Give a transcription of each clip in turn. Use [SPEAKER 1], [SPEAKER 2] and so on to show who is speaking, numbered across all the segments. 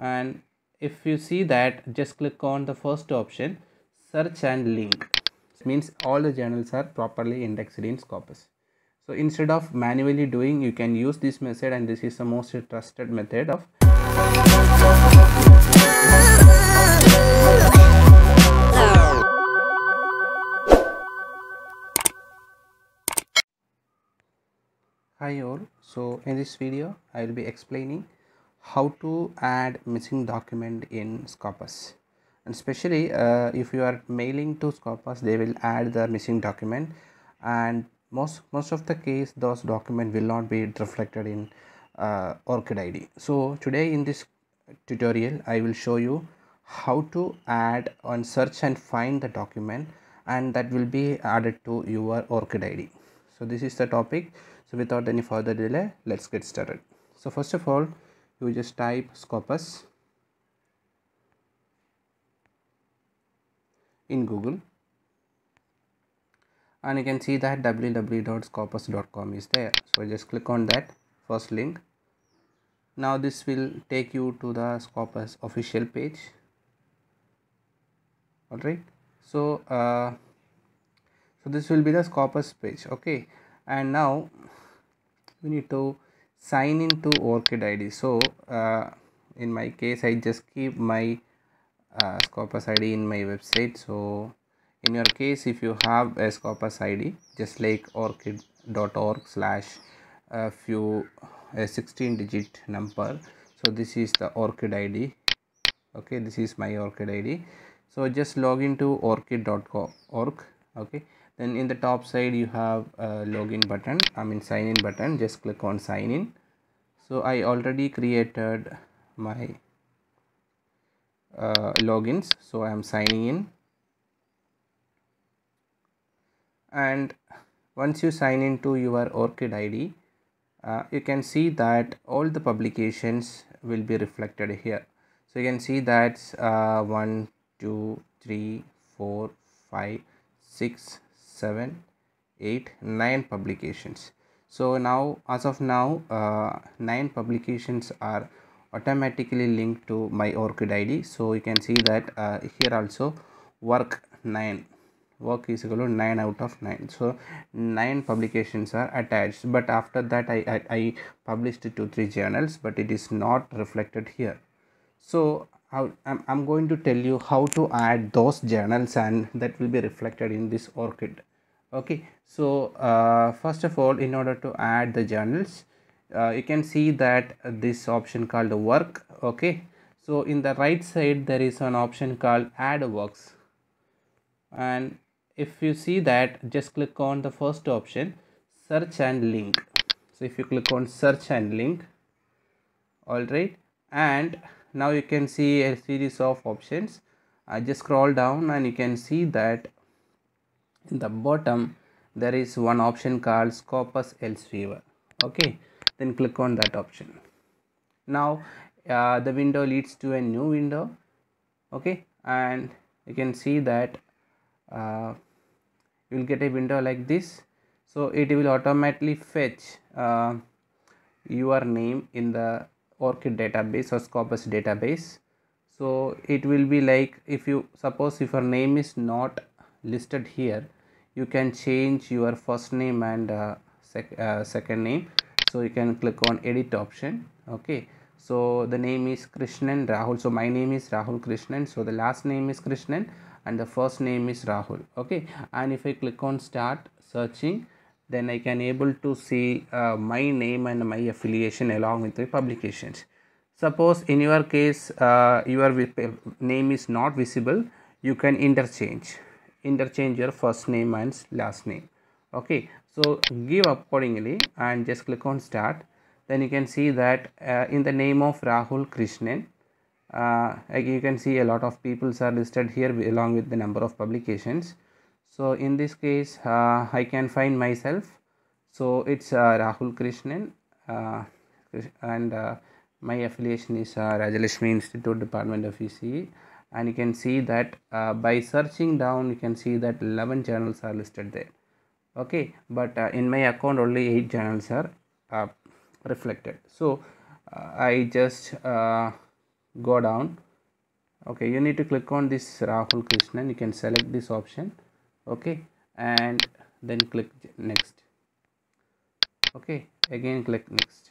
[SPEAKER 1] and if you see that just click on the first option search and link means all the journals are properly indexed in Scopus so instead of manually doing you can use this method and this is the most trusted method of Hi all, so in this video I will be explaining how to add missing document in Scopus and especially uh, if you are mailing to Scopus they will add the missing document and most most of the case those document will not be reflected in uh, ORCID ID so today in this tutorial I will show you how to add on search and find the document and that will be added to your ORCID ID so this is the topic so without any further delay let's get started so first of all you just type Scopus in Google and you can see that www.scopus.com is there so just click on that first link now this will take you to the Scopus official page alright so uh, so this will be the Scopus page okay and now we need to sign into orchid id so uh, in my case i just keep my uh, scopus id in my website so in your case if you have a scopus id just like ORCID.org slash a uh, few a 16 digit number so this is the orchid id okay this is my orchid id so just log into orchid.org okay then in the top side you have a login button i mean sign in button just click on sign in so i already created my uh, logins so i am signing in and once you sign into your orchid id uh, you can see that all the publications will be reflected here so you can see that's uh, 1 2 3 4 5 6 seven eight nine publications so now as of now uh, nine publications are automatically linked to my ORCID id so you can see that uh, here also work 9 work is equal to 9 out of 9 so 9 publications are attached but after that I, I, I published two three journals but it is not reflected here so how I'm, I'm going to tell you how to add those journals and that will be reflected in this orchid okay so uh, first of all in order to add the journals uh, you can see that this option called work okay so in the right side there is an option called add works and if you see that just click on the first option search and link so if you click on search and link all right and now you can see a series of options I just scroll down and you can see that in the bottom there is one option called Scopus Elsevier okay then click on that option now uh, the window leads to a new window okay and you can see that uh, you will get a window like this so it will automatically fetch uh, your name in the orchid database or scopus database so it will be like if you suppose if your name is not listed here you can change your first name and uh, sec uh, second name so you can click on edit option okay so the name is krishnan rahul so my name is rahul krishnan so the last name is krishnan and the first name is rahul okay and if i click on start searching then I can able to see uh, my name and my affiliation along with the publications. Suppose in your case uh, your uh, name is not visible, you can interchange, interchange your first name and last name. Okay, so give accordingly and just click on start. Then you can see that uh, in the name of Rahul Krishnan, uh, you can see a lot of peoples are listed here along with the number of publications so in this case uh, I can find myself so it's uh, Rahul Krishnan uh, and my affiliation is uh, Institute Department of ECE and you can see that uh, by searching down you can see that 11 channels are listed there okay but uh, in my account only 8 channels are uh, reflected so I just go down okay you need to click on this Rahul Krishnan you can select this option okay and then click next okay again click next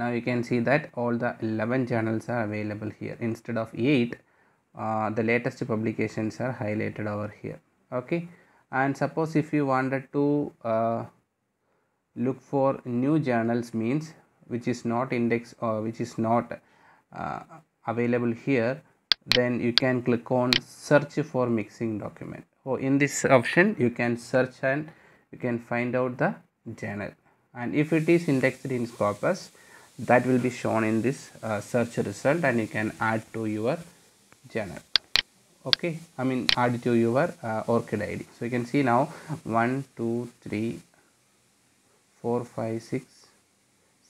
[SPEAKER 1] now you can see that all the 11 journals are available here instead of 8 uh, the latest publications are highlighted over here okay and suppose if you wanted to uh, look for new journals means which is not index or which is not uh, available here then you can click on search for mixing document so in this option you can search and you can find out the journal and if it is indexed in Scopus that will be shown in this uh, search result and you can add to your journal okay I mean add to your uh, ORCID ID so you can see now 1 2 3 4 5 6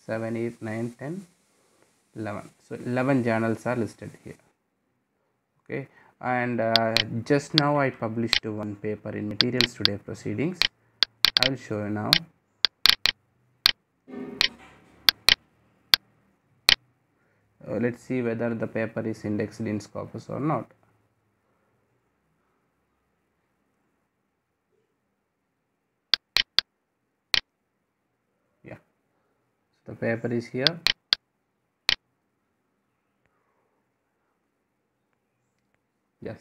[SPEAKER 1] 7 8 9 10 11 so 11 journals are listed here okay and uh, just now I published one paper in materials today proceedings I will show you now uh, let's see whether the paper is indexed in Scopus or not yeah the paper is here yes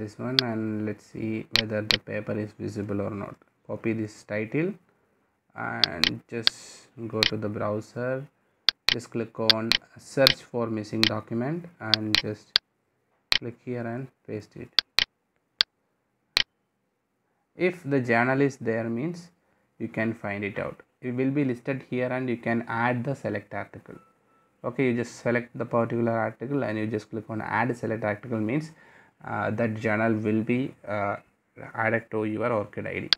[SPEAKER 1] this one and let's see whether the paper is visible or not copy this title and just go to the browser just click on search for missing document and just click here and paste it if the journal is there means you can find it out it will be listed here and you can add the select article okay you just select the particular article and you just click on add select article means uh, that journal will be uh, added to your orchid id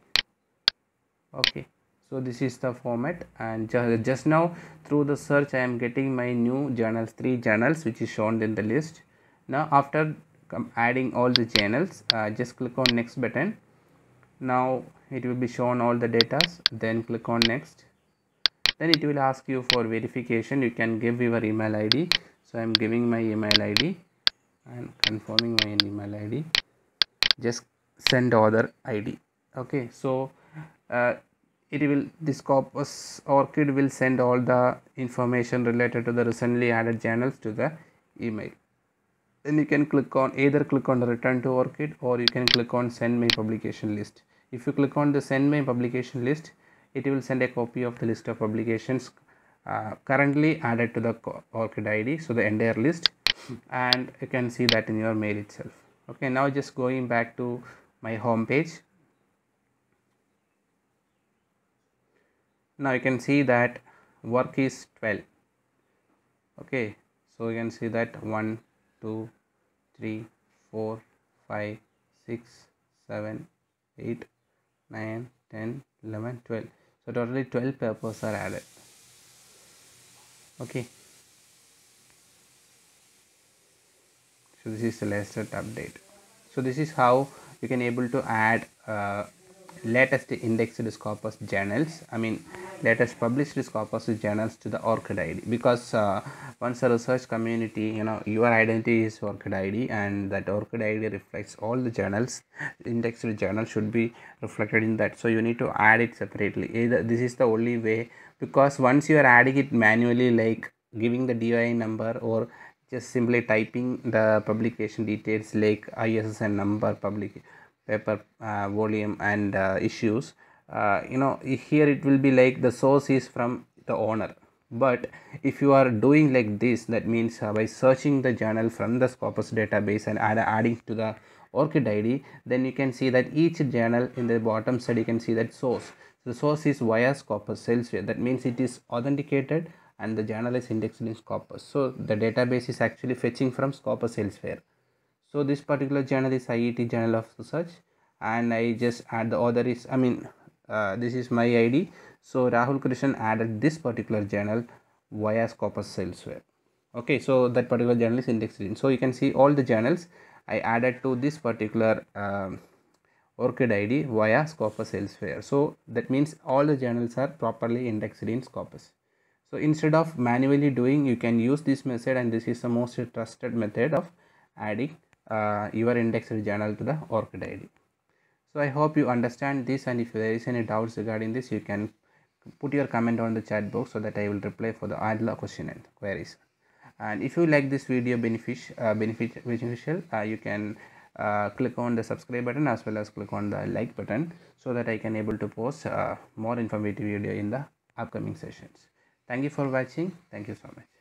[SPEAKER 1] okay so this is the format and ju just now through the search i am getting my new journals three journals which is shown in the list now after adding all the journals, uh, just click on next button now it will be shown all the datas then click on next then it will ask you for verification you can give your email id so i'm giving my email id and confirming my email id just send order id okay so uh, it will this corpus orchid will send all the information related to the recently added journals to the email then you can click on either click on return to orchid or you can click on send my publication list if you click on the send my publication list it will send a copy of the list of publications uh, currently added to the ORCID ID so the entire list and you can see that in your mail itself okay now just going back to my home page now you can see that work is 12 okay so you can see that 1 2 3 4 5 6 7 8 9 10 11 12 so totally 12 papers are added okay so this is the latest update so this is how you can able to add uh, latest indexed corpus journals i mean let us publish this corpus of journals to the ORCID ID because uh, once a research community you know your identity is ORCID ID and that ORCID ID reflects all the journals indexed journal should be reflected in that so you need to add it separately either this is the only way because once you are adding it manually like giving the DOI number or just simply typing the publication details like ISSN number public paper uh, volume and uh, issues uh, you know here it will be like the source is from the owner but if you are doing like this that means uh, by searching the journal from the Scopus database and add, adding to the ORCID ID then you can see that each journal in the bottom side you can see that source the source is via Scopus Elsevier that means it is authenticated and the journal is indexed in Scopus so the database is actually fetching from Scopus Elsevier so this particular journal is IET journal of research and I just add the author is I mean uh, this is my id so rahul krishan added this particular journal via Scopus elsewhere okay so that particular journal is indexed in so you can see all the journals i added to this particular ORCID um, orchid id via scopus elsewhere so that means all the journals are properly indexed in scopus so instead of manually doing you can use this method and this is the most trusted method of adding uh, your indexed journal to the orchid id so i hope you understand this and if there is any doubts regarding this you can put your comment on the chat box so that i will reply for the all question and queries and if you like this video benefit, uh, benefit beneficial uh, you can uh, click on the subscribe button as well as click on the like button so that i can able to post uh, more informative video in the upcoming sessions thank you for watching thank you so much